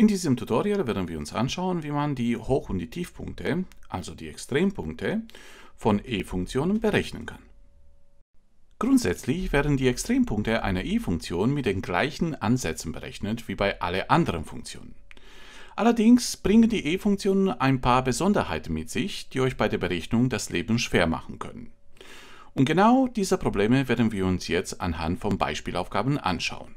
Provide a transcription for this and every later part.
In diesem Tutorial werden wir uns anschauen, wie man die Hoch- und die Tiefpunkte, also die Extrempunkte, von E-Funktionen berechnen kann. Grundsätzlich werden die Extrempunkte einer E-Funktion mit den gleichen Ansätzen berechnet wie bei allen anderen Funktionen. Allerdings bringen die E-Funktionen ein paar Besonderheiten mit sich, die euch bei der Berechnung das Leben schwer machen können. Und genau diese Probleme werden wir uns jetzt anhand von Beispielaufgaben anschauen.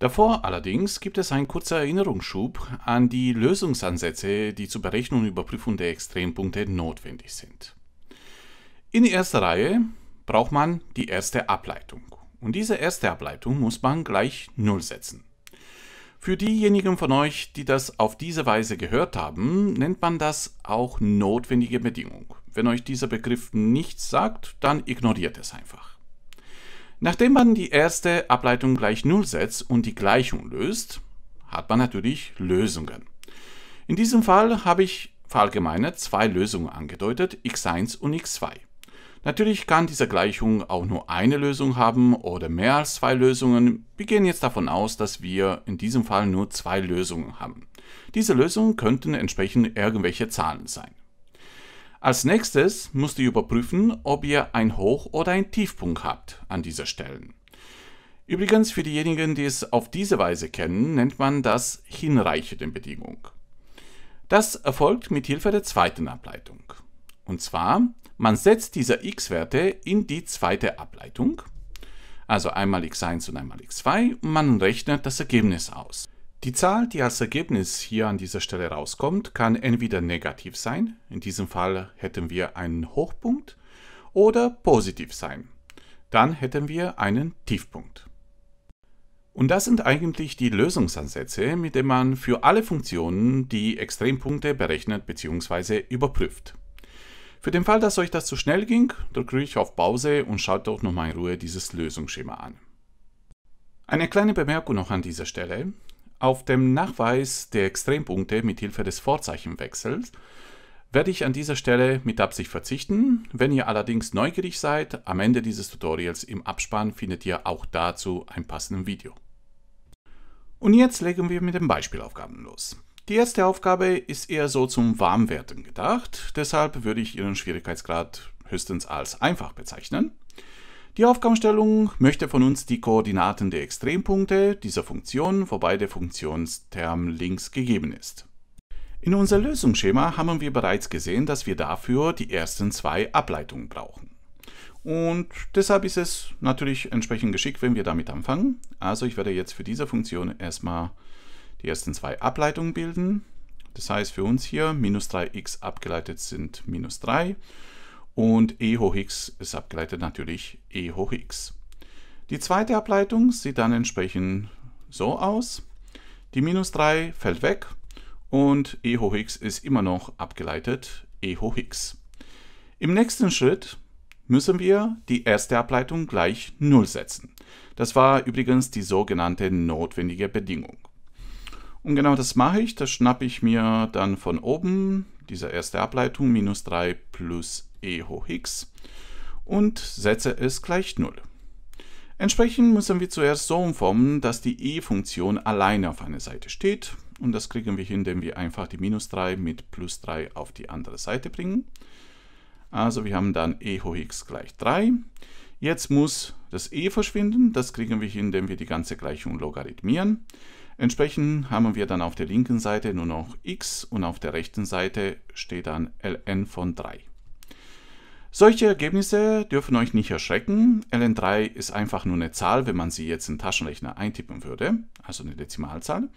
Davor allerdings gibt es einen kurzen Erinnerungsschub an die Lösungsansätze, die zur Berechnung und Überprüfung der Extrempunkte notwendig sind. In erster Reihe braucht man die erste Ableitung. Und diese erste Ableitung muss man gleich 0 setzen. Für diejenigen von euch, die das auf diese Weise gehört haben, nennt man das auch notwendige Bedingung. Wenn euch dieser Begriff nichts sagt, dann ignoriert es einfach. Nachdem man die erste Ableitung gleich 0 setzt und die Gleichung löst, hat man natürlich Lösungen. In diesem Fall habe ich verallgemeinert zwei Lösungen angedeutet, x1 und x2. Natürlich kann diese Gleichung auch nur eine Lösung haben oder mehr als zwei Lösungen. Wir gehen jetzt davon aus, dass wir in diesem Fall nur zwei Lösungen haben. Diese Lösungen könnten entsprechend irgendwelche Zahlen sein. Als nächstes musst du überprüfen, ob ihr ein Hoch- oder ein Tiefpunkt habt an dieser Stelle. Übrigens, für diejenigen, die es auf diese Weise kennen, nennt man das hinreichende Bedingung. Das erfolgt mit Hilfe der zweiten Ableitung. Und zwar, man setzt diese x-Werte in die zweite Ableitung, also einmal x1 und einmal x2, und man rechnet das Ergebnis aus. Die Zahl, die als Ergebnis hier an dieser Stelle rauskommt, kann entweder negativ sein, in diesem Fall hätten wir einen Hochpunkt, oder positiv sein, dann hätten wir einen Tiefpunkt. Und das sind eigentlich die Lösungsansätze, mit denen man für alle Funktionen die Extrempunkte berechnet bzw. überprüft. Für den Fall, dass euch das zu schnell ging, drücke ich auf Pause und schaut doch nochmal in Ruhe dieses Lösungsschema an. Eine kleine Bemerkung noch an dieser Stelle. Auf dem Nachweis der Extrempunkte mit Hilfe des Vorzeichenwechsels werde ich an dieser Stelle mit Absicht verzichten. Wenn ihr allerdings neugierig seid, am Ende dieses Tutorials im Abspann findet ihr auch dazu ein passendes Video. Und jetzt legen wir mit den Beispielaufgaben los. Die erste Aufgabe ist eher so zum Warmwerten gedacht, deshalb würde ich ihren Schwierigkeitsgrad höchstens als einfach bezeichnen. Die Aufgabenstellung möchte von uns die Koordinaten der Extrempunkte dieser Funktion, wobei der Funktionsterm links gegeben ist. In unser Lösungsschema haben wir bereits gesehen, dass wir dafür die ersten zwei Ableitungen brauchen. Und deshalb ist es natürlich entsprechend geschickt, wenn wir damit anfangen. Also ich werde jetzt für diese Funktion erstmal die ersten zwei Ableitungen bilden. Das heißt für uns hier, minus 3x abgeleitet sind minus 3 und e hoch x ist abgeleitet natürlich e hoch x. Die zweite Ableitung sieht dann entsprechend so aus. Die minus 3 fällt weg und e hoch x ist immer noch abgeleitet e hoch x. Im nächsten Schritt müssen wir die erste Ableitung gleich 0 setzen. Das war übrigens die sogenannte notwendige Bedingung. Und genau das mache ich, das schnappe ich mir dann von oben, diese erste Ableitung, minus 3 plus e hoch x und setze es gleich 0. Entsprechend müssen wir zuerst so umformen, dass die e-Funktion alleine auf einer Seite steht. Und das kriegen wir hin, indem wir einfach die minus 3 mit plus 3 auf die andere Seite bringen. Also wir haben dann e hoch x gleich 3. Jetzt muss das e verschwinden. Das kriegen wir hin, indem wir die ganze Gleichung logarithmieren. Entsprechend haben wir dann auf der linken Seite nur noch x und auf der rechten Seite steht dann ln von 3. Solche Ergebnisse dürfen euch nicht erschrecken. LN3 ist einfach nur eine Zahl, wenn man sie jetzt in den Taschenrechner eintippen würde, also eine Dezimalzahl.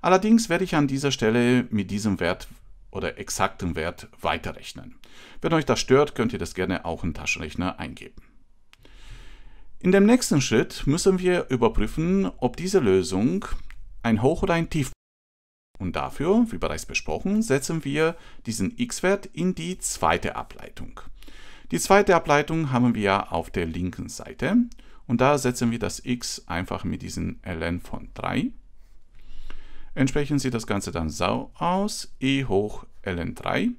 Allerdings werde ich an dieser Stelle mit diesem Wert oder exakten Wert weiterrechnen. Wenn euch das stört, könnt ihr das gerne auch in den Taschenrechner eingeben. In dem nächsten Schritt müssen wir überprüfen, ob diese Lösung ein Hoch- oder ein Tief und dafür, wie bereits besprochen, setzen wir diesen x-Wert in die zweite Ableitung. Die zweite Ableitung haben wir auf der linken Seite und da setzen wir das x einfach mit diesem ln von 3. Entsprechend sieht das Ganze dann so aus, e hoch ln 3.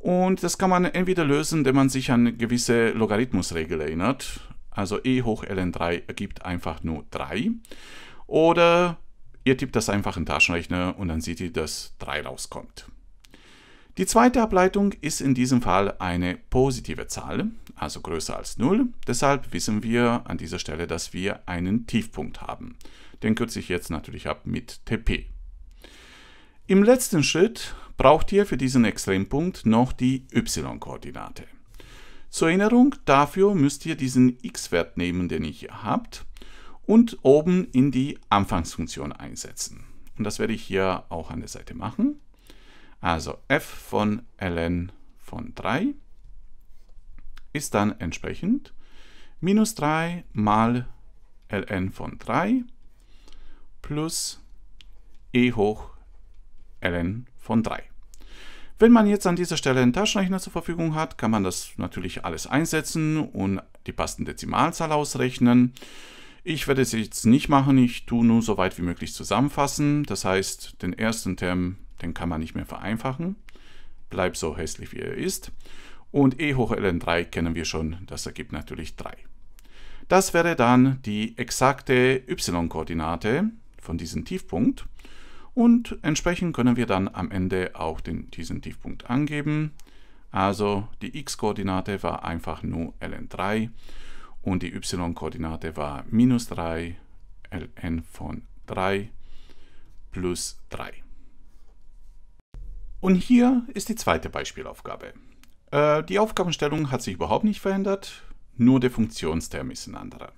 Und das kann man entweder lösen, wenn man sich an eine gewisse Logarithmusregel erinnert. Also e hoch ln 3 ergibt einfach nur 3. Oder ihr tippt das einfach in den Taschenrechner und dann seht ihr, dass 3 rauskommt. Die zweite Ableitung ist in diesem Fall eine positive Zahl, also größer als 0. Deshalb wissen wir an dieser Stelle, dass wir einen Tiefpunkt haben. Den kürze ich jetzt natürlich ab mit TP. Im letzten Schritt braucht ihr für diesen Extrempunkt noch die y-Koordinate. Zur Erinnerung, dafür müsst ihr diesen x-Wert nehmen, den ihr hier habt, und oben in die Anfangsfunktion einsetzen. Und das werde ich hier auch an der Seite machen. Also f von ln von 3 ist dann entsprechend minus 3 mal ln von 3 plus e hoch ln von 3. Wenn man jetzt an dieser Stelle einen Taschenrechner zur Verfügung hat, kann man das natürlich alles einsetzen und die passende Dezimalzahl ausrechnen. Ich werde es jetzt nicht machen, ich tue nur so weit wie möglich zusammenfassen. Das heißt, den ersten Term den kann man nicht mehr vereinfachen. Bleibt so hässlich, wie er ist. Und e hoch ln3 kennen wir schon, das ergibt natürlich 3. Das wäre dann die exakte y-Koordinate von diesem Tiefpunkt. Und entsprechend können wir dann am Ende auch den, diesen Tiefpunkt angeben. Also die x-Koordinate war einfach nur ln3 und die y-Koordinate war minus 3 ln von 3 plus 3. Und hier ist die zweite Beispielaufgabe. Äh, die Aufgabenstellung hat sich überhaupt nicht verändert, nur der Funktionsterm ist ein anderer.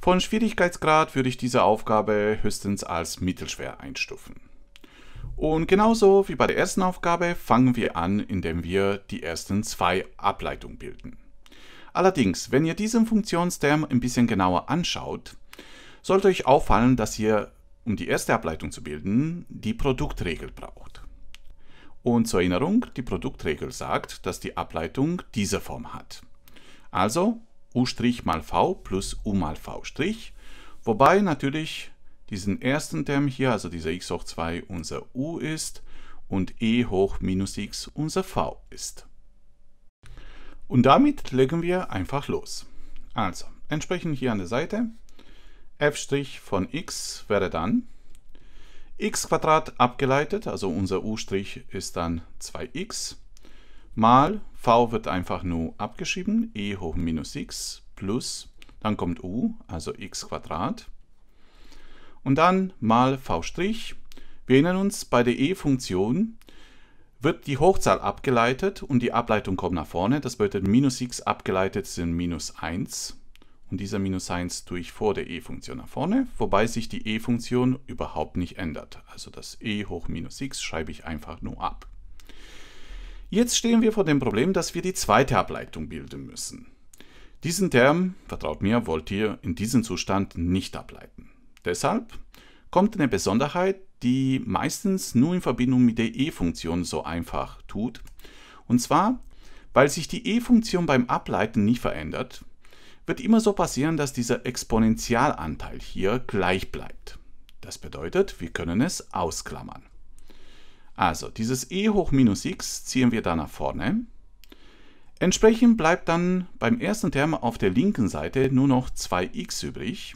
Von Schwierigkeitsgrad würde ich diese Aufgabe höchstens als mittelschwer einstufen. Und genauso wie bei der ersten Aufgabe fangen wir an, indem wir die ersten zwei Ableitungen bilden. Allerdings, wenn ihr diesen Funktionsterm ein bisschen genauer anschaut, sollte euch auffallen, dass ihr, um die erste Ableitung zu bilden, die Produktregel braucht. Und zur Erinnerung, die Produktregel sagt, dass die Ableitung diese Form hat. Also u' mal v plus u mal v', wobei natürlich diesen ersten Term hier, also dieser x hoch 2, unser u ist und e hoch minus x unser v ist. Und damit legen wir einfach los. Also, entsprechend hier an der Seite, f' von x wäre dann x abgeleitet, also unser u' ist dann 2x, mal v wird einfach nur abgeschrieben, e hoch minus x plus, dann kommt u, also x und dann mal v'. Wir erinnern uns, bei der e-Funktion wird die Hochzahl abgeleitet und die Ableitung kommt nach vorne. Das bedeutet, minus x abgeleitet sind minus 1 und dieser minus 1 tue ich vor der e-Funktion nach vorne, wobei sich die e-Funktion überhaupt nicht ändert. Also das e hoch minus x schreibe ich einfach nur ab. Jetzt stehen wir vor dem Problem, dass wir die zweite Ableitung bilden müssen. Diesen Term, vertraut mir, wollt ihr in diesem Zustand nicht ableiten. Deshalb kommt eine Besonderheit, die meistens nur in Verbindung mit der e-Funktion so einfach tut. Und zwar, weil sich die e-Funktion beim Ableiten nicht verändert, wird immer so passieren, dass dieser Exponentialanteil hier gleich bleibt. Das bedeutet, wir können es ausklammern. Also dieses e hoch minus x ziehen wir da nach vorne. Entsprechend bleibt dann beim ersten Term auf der linken Seite nur noch 2x übrig.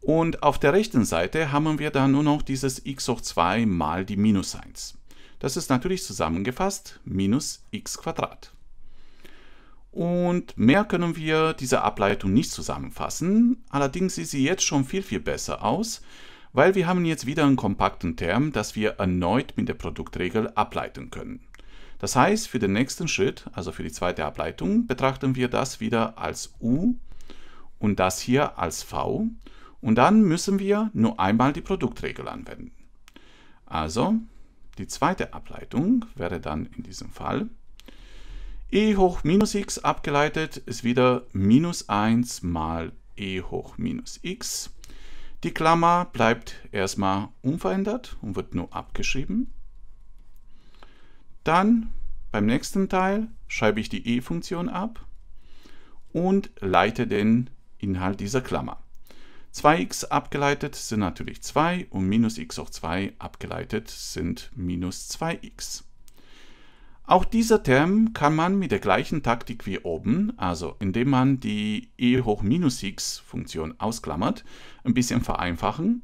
Und auf der rechten Seite haben wir dann nur noch dieses x hoch 2 mal die minus 1. Das ist natürlich zusammengefasst minus x Quadrat. Und mehr können wir dieser Ableitung nicht zusammenfassen. Allerdings sieht sie jetzt schon viel, viel besser aus, weil wir haben jetzt wieder einen kompakten Term, das wir erneut mit der Produktregel ableiten können. Das heißt, für den nächsten Schritt, also für die zweite Ableitung, betrachten wir das wieder als U und das hier als V. Und dann müssen wir nur einmal die Produktregel anwenden. Also, die zweite Ableitung wäre dann in diesem Fall e hoch minus x abgeleitet ist wieder minus 1 mal e hoch minus x. Die Klammer bleibt erstmal unverändert und wird nur abgeschrieben. Dann beim nächsten Teil schreibe ich die e-Funktion ab und leite den Inhalt dieser Klammer. 2x abgeleitet sind natürlich 2 und minus x hoch 2 abgeleitet sind minus 2x. Auch dieser Term kann man mit der gleichen Taktik wie oben, also indem man die e hoch minus x Funktion ausklammert, ein bisschen vereinfachen.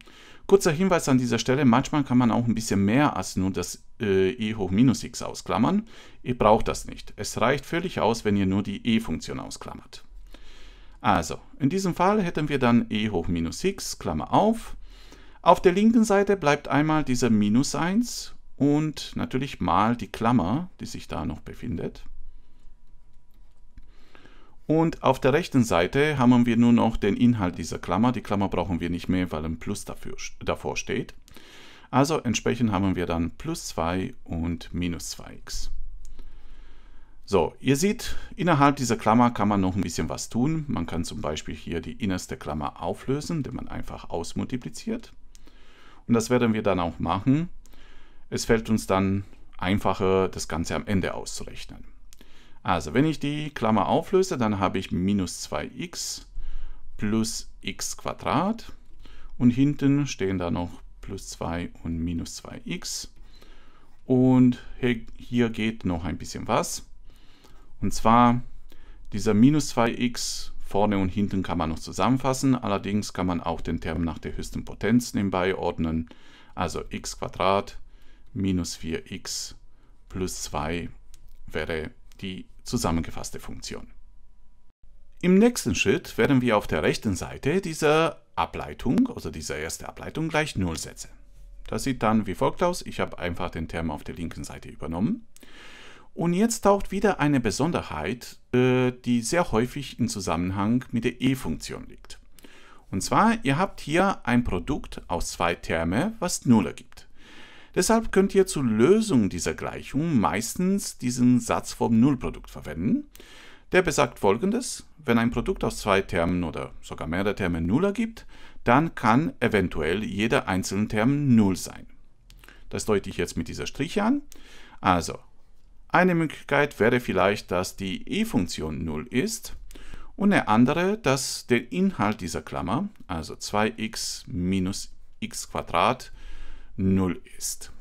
Kurzer Hinweis an dieser Stelle, manchmal kann man auch ein bisschen mehr als nur das äh, e hoch minus x ausklammern. Ihr braucht das nicht. Es reicht völlig aus, wenn ihr nur die e-Funktion ausklammert. Also, in diesem Fall hätten wir dann e hoch minus x, Klammer auf. Auf der linken Seite bleibt einmal dieser minus 1 und natürlich mal die Klammer, die sich da noch befindet. Und auf der rechten Seite haben wir nur noch den Inhalt dieser Klammer. Die Klammer brauchen wir nicht mehr, weil ein Plus dafür, davor steht. Also entsprechend haben wir dann plus 2 und minus 2x. So, ihr seht, innerhalb dieser Klammer kann man noch ein bisschen was tun. Man kann zum Beispiel hier die innerste Klammer auflösen, indem man einfach ausmultipliziert. Und das werden wir dann auch machen. Es fällt uns dann einfacher, das Ganze am Ende auszurechnen. Also, wenn ich die Klammer auflöse, dann habe ich minus 2x plus x Quadrat und hinten stehen da noch plus 2 und minus 2x. Und hier geht noch ein bisschen was. Und zwar dieser minus 2x vorne und hinten kann man noch zusammenfassen. Allerdings kann man auch den Term nach der höchsten Potenz nebenbei ordnen. Also x Quadrat minus 4x plus 2 wäre die zusammengefasste Funktion. Im nächsten Schritt werden wir auf der rechten Seite dieser Ableitung, also dieser ersten Ableitung, gleich 0 setzen. Das sieht dann wie folgt aus. Ich habe einfach den Term auf der linken Seite übernommen. Und jetzt taucht wieder eine Besonderheit, äh, die sehr häufig im Zusammenhang mit der E-Funktion liegt. Und zwar, ihr habt hier ein Produkt aus zwei Termen, was 0 ergibt. Deshalb könnt ihr zur Lösung dieser Gleichung meistens diesen Satz vom Nullprodukt verwenden. Der besagt folgendes, wenn ein Produkt aus zwei Termen oder sogar mehrere Termen Null ergibt, dann kann eventuell jeder einzelne Term Null sein. Das deute ich jetzt mit dieser Striche an. Also, eine Möglichkeit wäre vielleicht, dass die e-Funktion Null ist und eine andere, dass der Inhalt dieser Klammer, also 2x minus x Quadrat 0 ist.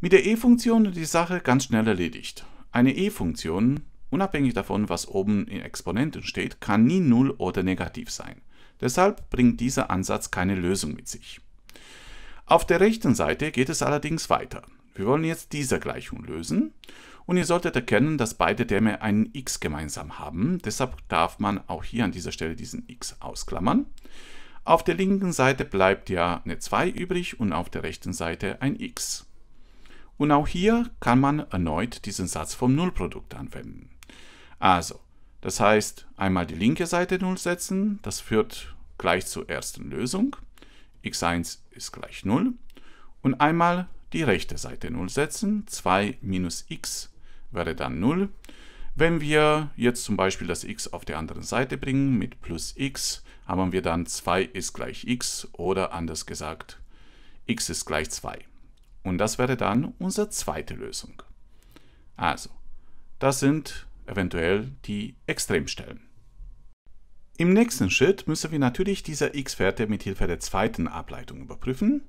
Mit der e-Funktion die Sache ganz schnell erledigt. Eine e-Funktion, unabhängig davon, was oben in Exponenten steht, kann nie 0 oder negativ sein. Deshalb bringt dieser Ansatz keine Lösung mit sich. Auf der rechten Seite geht es allerdings weiter. Wir wollen jetzt diese Gleichung lösen und ihr solltet erkennen, dass beide Dämme einen x gemeinsam haben. Deshalb darf man auch hier an dieser Stelle diesen x ausklammern. Auf der linken Seite bleibt ja eine 2 übrig und auf der rechten Seite ein x. Und auch hier kann man erneut diesen Satz vom Nullprodukt anwenden. Also, das heißt, einmal die linke Seite 0 setzen, das führt gleich zur ersten Lösung. x1 ist gleich 0. Und einmal die rechte Seite 0 setzen, 2 minus x wäre dann 0. Wenn wir jetzt zum Beispiel das x auf der anderen Seite bringen mit plus x, haben wir dann 2 ist gleich x oder anders gesagt, x ist gleich 2. Und das wäre dann unsere zweite Lösung. Also, das sind eventuell die Extremstellen. Im nächsten Schritt müssen wir natürlich diese x-Werte mit Hilfe der zweiten Ableitung überprüfen.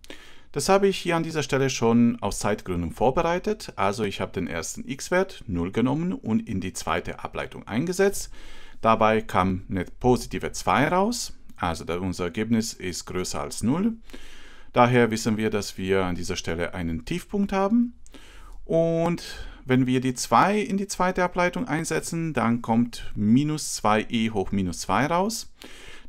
Das habe ich hier an dieser Stelle schon aus Zeitgründen vorbereitet. Also ich habe den ersten x-Wert 0 genommen und in die zweite Ableitung eingesetzt. Dabei kam eine positive 2 raus, also unser Ergebnis ist größer als 0. Daher wissen wir, dass wir an dieser Stelle einen Tiefpunkt haben. Und wenn wir die 2 in die zweite Ableitung einsetzen, dann kommt minus 2e hoch minus 2 raus.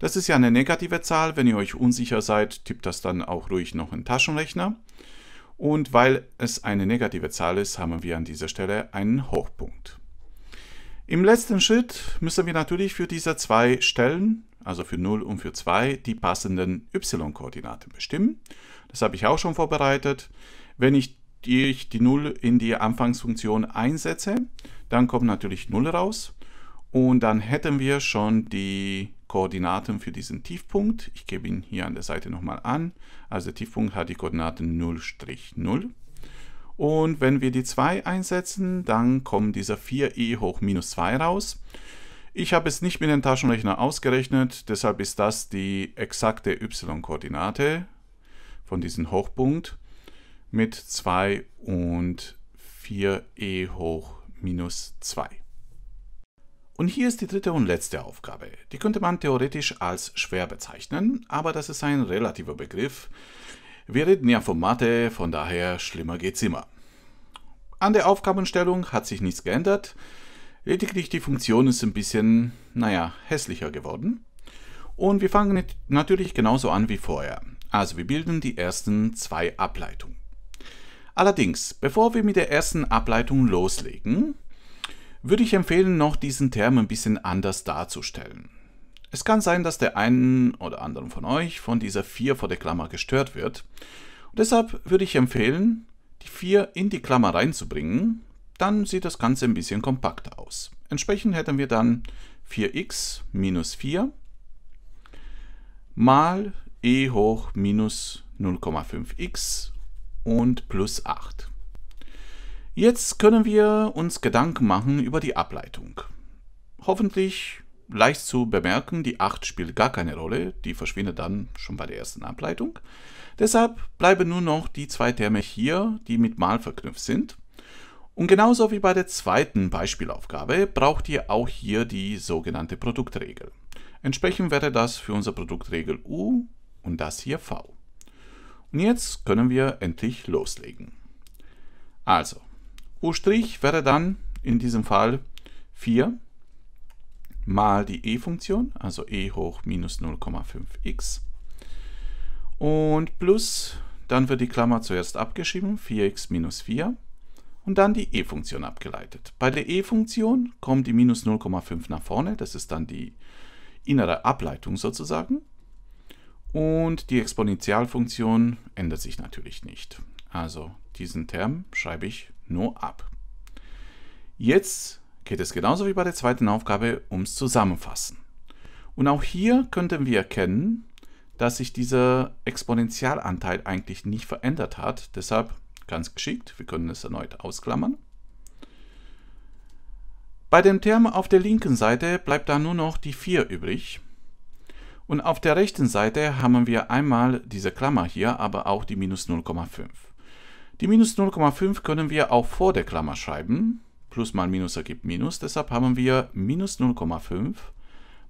Das ist ja eine negative Zahl. Wenn ihr euch unsicher seid, tippt das dann auch ruhig noch in Taschenrechner. Und weil es eine negative Zahl ist, haben wir an dieser Stelle einen Hochpunkt. Im letzten Schritt müssen wir natürlich für diese zwei Stellen, also für 0 und für 2, die passenden y-Koordinaten bestimmen. Das habe ich auch schon vorbereitet. Wenn ich die, 0 in die Anfangsfunktion einsetze, dann kommt natürlich 0 raus. Und dann hätten wir schon die Koordinaten für diesen Tiefpunkt. Ich gebe ihn hier an der Seite nochmal an. Also der Tiefpunkt hat die Koordinaten 0, 0. Und wenn wir die 2 einsetzen, dann kommt dieser 4e hoch minus 2 raus. Ich habe es nicht mit dem Taschenrechner ausgerechnet, deshalb ist das die exakte y-Koordinate von diesem Hochpunkt mit 2 und 4e hoch minus 2. Und hier ist die dritte und letzte Aufgabe. Die könnte man theoretisch als schwer bezeichnen, aber das ist ein relativer Begriff. Wir reden ja von Mathe, von daher schlimmer geht's immer. An der Aufgabenstellung hat sich nichts geändert, lediglich die Funktion ist ein bisschen, naja, hässlicher geworden. Und wir fangen natürlich genauso an wie vorher. Also wir bilden die ersten zwei Ableitungen. Allerdings, bevor wir mit der ersten Ableitung loslegen, würde ich empfehlen, noch diesen Term ein bisschen anders darzustellen. Es kann sein, dass der einen oder anderen von euch von dieser 4 vor der Klammer gestört wird. Und deshalb würde ich empfehlen, die 4 in die Klammer reinzubringen. Dann sieht das Ganze ein bisschen kompakter aus. Entsprechend hätten wir dann 4x minus 4 mal e hoch minus 0,5x und plus 8. Jetzt können wir uns Gedanken machen über die Ableitung. Hoffentlich leicht zu bemerken, die 8 spielt gar keine Rolle, die verschwindet dann schon bei der ersten Ableitung. Deshalb bleiben nur noch die zwei Terme hier, die mit mal verknüpft sind. Und genauso wie bei der zweiten Beispielaufgabe braucht ihr auch hier die sogenannte Produktregel. Entsprechend wäre das für unsere Produktregel U und das hier V. Und jetzt können wir endlich loslegen. Also, U' wäre dann in diesem Fall 4 mal die e-Funktion, also e hoch minus 0,5x und plus, dann wird die Klammer zuerst abgeschrieben, 4x minus 4 und dann die e-Funktion abgeleitet. Bei der e-Funktion kommt die minus 0,5 nach vorne, das ist dann die innere Ableitung sozusagen und die Exponentialfunktion ändert sich natürlich nicht. Also diesen Term schreibe ich nur ab. Jetzt geht es genauso wie bei der zweiten Aufgabe ums Zusammenfassen. Und auch hier könnten wir erkennen, dass sich dieser Exponentialanteil eigentlich nicht verändert hat. Deshalb ganz geschickt, wir können es erneut ausklammern. Bei dem Term auf der linken Seite bleibt da nur noch die 4 übrig. Und auf der rechten Seite haben wir einmal diese Klammer hier, aber auch die minus 0,5. Die minus 0,5 können wir auch vor der Klammer schreiben. Plus mal Minus ergibt Minus. Deshalb haben wir minus 0,5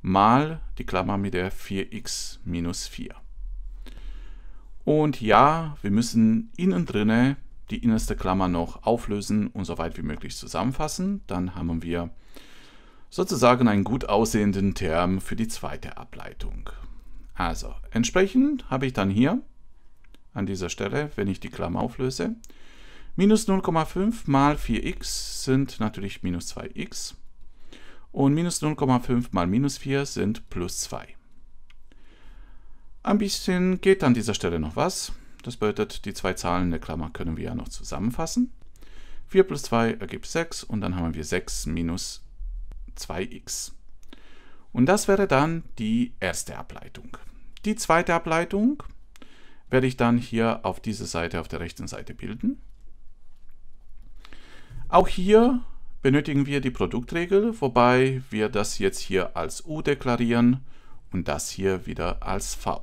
mal die Klammer mit der 4x minus 4. Und ja, wir müssen innen drinne die innerste Klammer noch auflösen und so weit wie möglich zusammenfassen. Dann haben wir sozusagen einen gut aussehenden Term für die zweite Ableitung. Also, entsprechend habe ich dann hier an dieser Stelle, wenn ich die Klammer auflöse, Minus 0,5 mal 4x sind natürlich minus 2x. Und minus 0,5 mal minus 4 sind plus 2. Ein bisschen geht an dieser Stelle noch was. Das bedeutet, die zwei Zahlen in der Klammer können wir ja noch zusammenfassen. 4 plus 2 ergibt 6 und dann haben wir 6 minus 2x. Und das wäre dann die erste Ableitung. Die zweite Ableitung werde ich dann hier auf dieser Seite, auf der rechten Seite bilden. Auch hier benötigen wir die Produktregel, wobei wir das jetzt hier als U deklarieren und das hier wieder als V.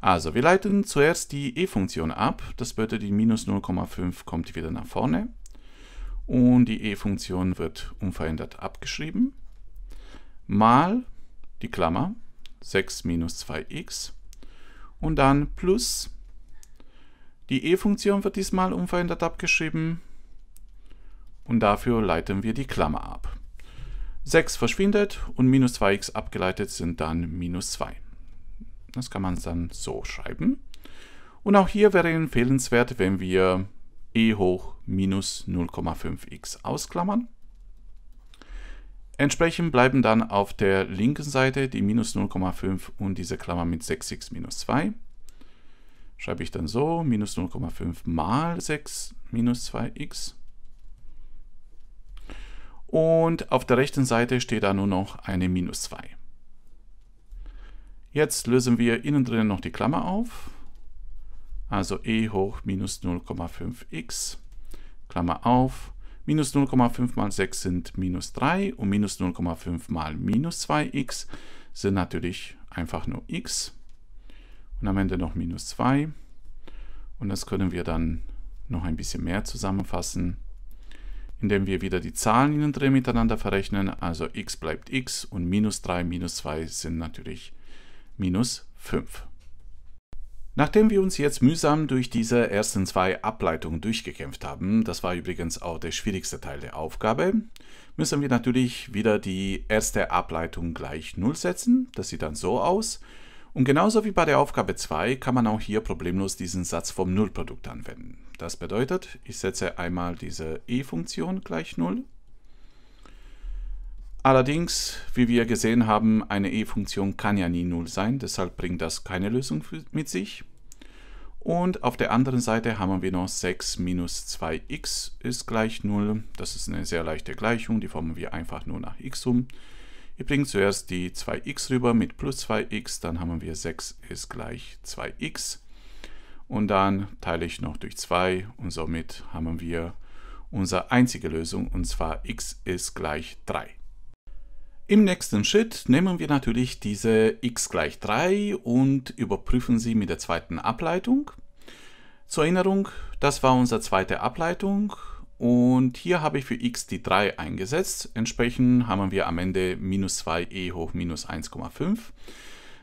Also, wir leiten zuerst die E-Funktion ab. Das bedeutet, die minus 0,5 kommt wieder nach vorne. Und die E-Funktion wird unverändert abgeschrieben. Mal die Klammer 6 minus 2x. Und dann plus. Die E-Funktion wird diesmal unverändert abgeschrieben und dafür leiten wir die Klammer ab. 6 verschwindet und minus 2x abgeleitet sind dann minus 2. Das kann man dann so schreiben. Und auch hier wäre empfehlenswert, wenn wir e hoch minus 0,5x ausklammern. Entsprechend bleiben dann auf der linken Seite die minus 0,5 und diese Klammer mit 6x minus 2. Schreibe ich dann so, minus 0,5 mal 6 minus 2x und auf der rechten Seite steht da nur noch eine minus 2. Jetzt lösen wir innen drinnen noch die Klammer auf, also e hoch minus 0,5x, Klammer auf, minus 0,5 mal 6 sind minus 3 und minus 0,5 mal minus 2x sind natürlich einfach nur x und am Ende noch minus 2 und das können wir dann noch ein bisschen mehr zusammenfassen indem wir wieder die Zahlen innen drin miteinander verrechnen. Also x bleibt x und minus 3 minus 2 sind natürlich minus 5. Nachdem wir uns jetzt mühsam durch diese ersten zwei Ableitungen durchgekämpft haben, das war übrigens auch der schwierigste Teil der Aufgabe, müssen wir natürlich wieder die erste Ableitung gleich 0 setzen. Das sieht dann so aus. Und genauso wie bei der Aufgabe 2 kann man auch hier problemlos diesen Satz vom Nullprodukt anwenden. Das bedeutet, ich setze einmal diese e-Funktion gleich 0. Allerdings, wie wir gesehen haben, eine e-Funktion kann ja nie 0 sein, deshalb bringt das keine Lösung mit sich. Und auf der anderen Seite haben wir noch 6 minus 2x ist gleich 0. Das ist eine sehr leichte Gleichung, die formen wir einfach nur nach x um. Ich bringe zuerst die 2x rüber mit plus 2x, dann haben wir 6 ist gleich 2x. Und dann teile ich noch durch 2 und somit haben wir unsere einzige Lösung und zwar x ist gleich 3. Im nächsten Schritt nehmen wir natürlich diese x gleich 3 und überprüfen sie mit der zweiten Ableitung. Zur Erinnerung, das war unsere zweite Ableitung und hier habe ich für x die 3 eingesetzt. Entsprechend haben wir am Ende minus 2e hoch minus 1,5.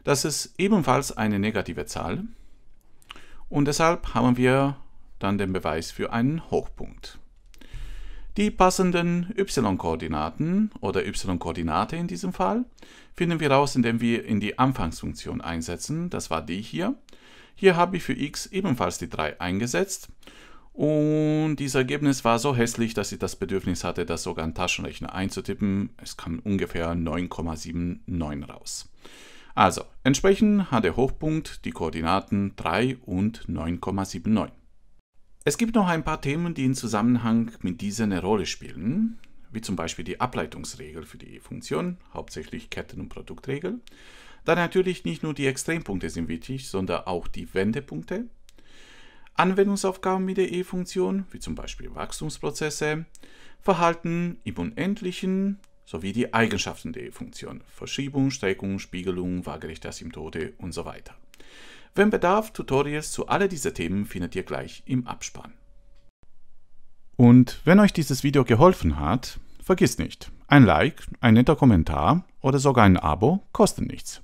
Das ist ebenfalls eine negative Zahl. Und deshalb haben wir dann den Beweis für einen Hochpunkt. Die passenden y-Koordinaten oder y-Koordinate in diesem Fall finden wir raus, indem wir in die Anfangsfunktion einsetzen. Das war die hier. Hier habe ich für x ebenfalls die 3 eingesetzt und dieses Ergebnis war so hässlich, dass ich das Bedürfnis hatte, das sogar in Taschenrechner einzutippen. Es kam ungefähr 9,79 raus. Also, entsprechend hat der Hochpunkt die Koordinaten 3 und 9,79. Es gibt noch ein paar Themen, die im Zusammenhang mit diesen eine Rolle spielen, wie zum Beispiel die Ableitungsregel für die Funktion, hauptsächlich Ketten- und Produktregel. Da natürlich nicht nur die Extrempunkte sind wichtig, sondern auch die Wendepunkte, Anwendungsaufgaben mit der E-Funktion, wie zum Beispiel Wachstumsprozesse, Verhalten im Unendlichen sowie die Eigenschaften der E-Funktion, Verschiebung, Streckung, Spiegelung, waagerechte Asymptote und so weiter. Wenn Bedarf, Tutorials zu all diesen Themen findet ihr gleich im Abspann. Und wenn euch dieses Video geholfen hat, vergiss nicht, ein Like, ein netter Kommentar oder sogar ein Abo kosten nichts.